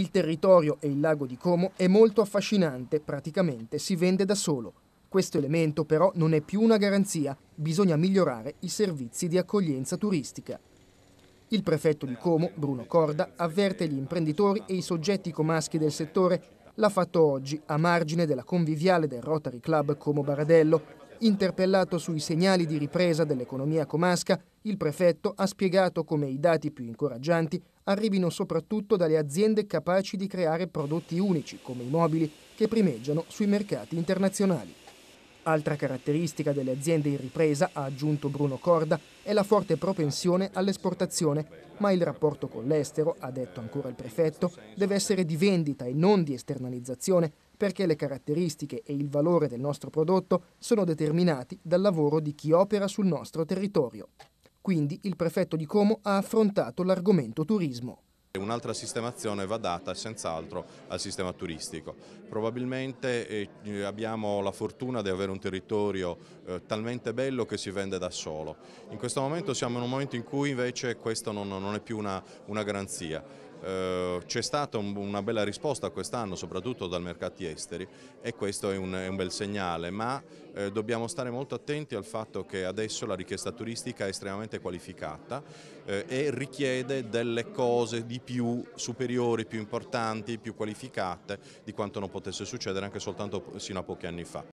Il territorio e il lago di Como è molto affascinante, praticamente si vende da solo. Questo elemento però non è più una garanzia, bisogna migliorare i servizi di accoglienza turistica. Il prefetto di Como, Bruno Corda, avverte gli imprenditori e i soggetti comaschi del settore. L'ha fatto oggi, a margine della conviviale del Rotary Club Como Baradello, Interpellato sui segnali di ripresa dell'economia comasca, il prefetto ha spiegato come i dati più incoraggianti arrivino soprattutto dalle aziende capaci di creare prodotti unici, come i mobili, che primeggiano sui mercati internazionali. Altra caratteristica delle aziende in ripresa, ha aggiunto Bruno Corda, è la forte propensione all'esportazione, ma il rapporto con l'estero, ha detto ancora il prefetto, deve essere di vendita e non di esternalizzazione perché le caratteristiche e il valore del nostro prodotto sono determinati dal lavoro di chi opera sul nostro territorio. Quindi il prefetto di Como ha affrontato l'argomento turismo. Un'altra sistemazione va data senz'altro al sistema turistico. Probabilmente eh, eh, abbiamo la fortuna di avere un territorio eh, talmente bello che si vende da solo. In questo momento siamo in un momento in cui invece questo non, è più una, garanzia. Eh, c'è stata una bella risposta quest'anno soprattutto dal mercati esteri e questo è un, è un bel segnale ma eh, dobbiamo stare molto attenti al fatto che adesso la richiesta turistica è estremamente qualificata eh, e richiede delle cose di più superiori, più importanti, più qualificate di quanto non potesse succedere anche soltanto sino a pochi anni fa.